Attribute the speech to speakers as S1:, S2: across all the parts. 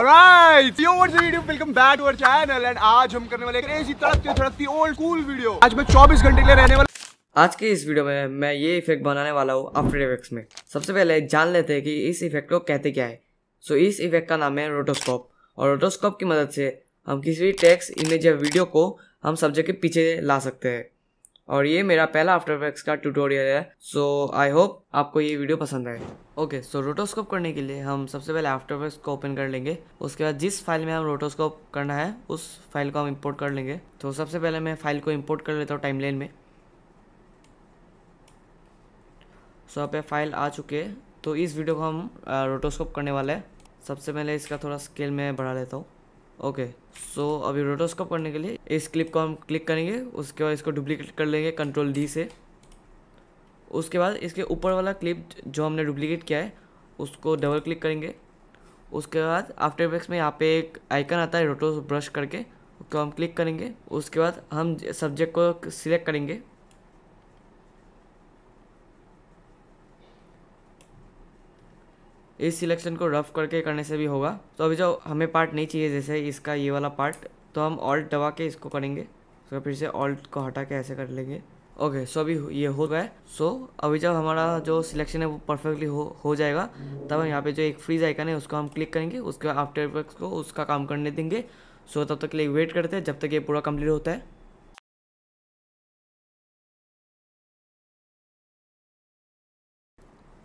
S1: Alright, yo what's the video? Welcome back to our channel and आज हम करने वाले crazy तड़पती तड़पती old video. आज मैं 24 घंटे के लिए रहने वाला आज के इस वीडियो में मैं ये इफेक्ट बनाने वाला हूँ आफ्टर इफेक्ट्स में सबसे पहले जान लेते हैं कि इस इफेक्ट को कहते क्या है सो so, इस इफेक्ट का नाम है रोटोस्कोप और रोटोस्कोप की मदद से हम किसी भी टेक्स्ट इमेज या वीडियो को हम सब्जेक्ट के पीछे ला सकते हैं और ये मेरा पहला आफ्टर इफेक्ट्स का ट्यूटोरियल है सो आई होप आपको ये वीडियो पसंद आए ओके सो रोटोस्कोप करने के लिए हम सबसे पहले आफ्टर इफेक्ट्स को ओपन कर लेंगे उसके बाद जिस फाइल में हम रोटोस्कोप करना है उस फाइल को हम इम्पोर्ट कर लेंगे तो सबसे पहले मैं फाइल को इम्पोर्ट कर लेता हूँ टाइमलाइन में सो so, आप फाइल आ चुके हैं तो इस वीडियो को हम रोटोस्कोप करने वाला है सबसे पहले इसका थोड़ा स्केल में बढ़ा लेता हूँ ओके सो अभी रोटोस्कोप करने के लिए इस क्लिप को हम क्लिक करेंगे उसके बाद इसको डुप्लीकेट कर लेंगे कंट्रोल डी से उसके बाद इसके ऊपर वाला क्लिप जो हमने डुप्लीकेट किया है उसको डबल क्लिक करेंगे उसके बाद आफ्टर इफेक्ट्स में यहाँ पे एक आइकन आता है रोटो ब्रश करके उसको हम क्लिक करेंगे उसके बाद हम सब्जेक्ट को सिलेक्ट करेंगे इस सिलेक्शन को रफ करके करने से भी होगा तो अभी जो हमें पार्ट नहीं चाहिए जैसे इसका ये वाला पार्ट तो हम ऑल्ट दबा के इसको करेंगे तो फिर से ऑल्ट को हटा के ऐसे कर लेंगे ओके सो अभी ये हो गया सो अभी जब हमारा जो सिलेक्शन है वो परफेक्टली हो हो जाएगा तब हम यहाँ पे जो एक फ्रीज आइकन है उसको हम क्लिक करेंगे उसके बाद आफ्टर इफेक्ट्स को उसका काम करने देंगे सो तब तक के लिए वेट करते हैं जब तक ये पूरा कंप्लीट होता है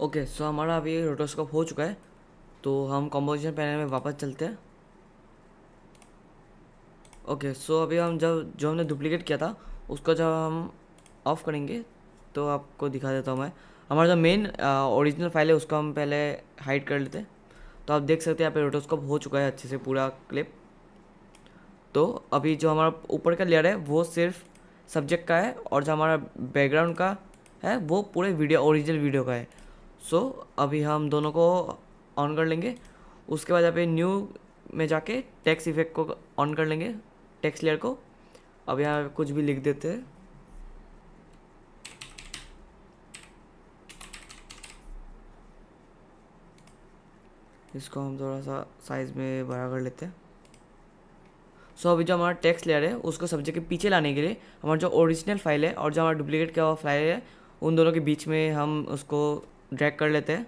S1: ओके सो हमारा अभी रोटोस्कोप हो चुका है तो हम कॉम्पोजिशन पैनल में वापस चलते हैं ओके सो अभी हम जब जो हमने डुप्लीकेट किया था उसको जब हम ऑफ़ करेंगे तो आपको दिखा देता हूँ मैं हमारा जो मेन ओरिजिनल फाइल है उसको हम पहले हाइड कर लेते तो आप देख सकते हैं यहाँ पे रोटोस्कोप हो चुका है अच्छे से पूरा क्लिप तो अभी जो हमारा ऊपर का लेयर है वो सिर्फ सब्जेक्ट का है और जो हमारा बैकग्राउंड का है वो पूरे वीडियो ओरिजिनल वीडियो का है सो so, अभी हम दोनों को ऑन कर लेंगे उसके बाद यहाँ पे न्यू में जाके टैक्स इफेक्ट को ऑन कर लेंगे टैक्स लेयर को अब यहाँ कुछ भी लिख देते हैं इसको हम थोड़ा सा साइज़ में बड़ा कर लेते हैं सो so, अभी जो हमारा टेक्स्ट लेयर है उसको सब्जेक्ट के पीछे लाने के लिए हमारा जो ओरिजिनल फाइल है और जो हमारा डुप्लीकेट का हुआ फाइल है उन दोनों के बीच में हम उसको ड्रैग कर लेते हैं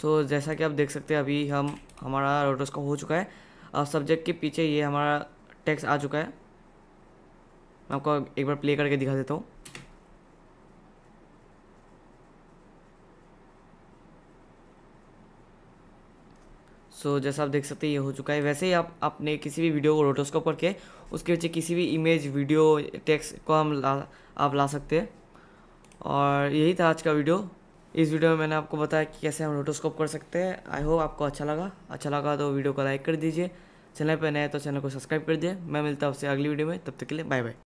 S1: सो so, जैसा कि आप देख सकते हैं अभी हम हमारा रोटोस का हो चुका है अब सब्जेक्ट के पीछे ये हमारा टेक्स्ट आ चुका है मैं आपको एक बार प्ले करके दिखा देता हूँ सो so, जैसा आप देख सकते हैं ये हो चुका है वैसे ही आप अपने किसी भी वीडियो को रोटोस्कोप करके उसके पीछे किसी भी इमेज वीडियो टेक्स्ट को हम ला आप ला सकते हैं और यही था आज का वीडियो इस वीडियो में मैंने आपको बताया कि कैसे हम रोटोस्कोप कर सकते हैं आई होप आपको अच्छा लगा अच्छा लगा तो वीडियो को लाइक कर दीजिए चैनल पर नए तो चैनल को सब्सक्राइब कर दिए मैं मिलता हूँ आपसे अगली वीडियो में तब तक के लिए बाय बाय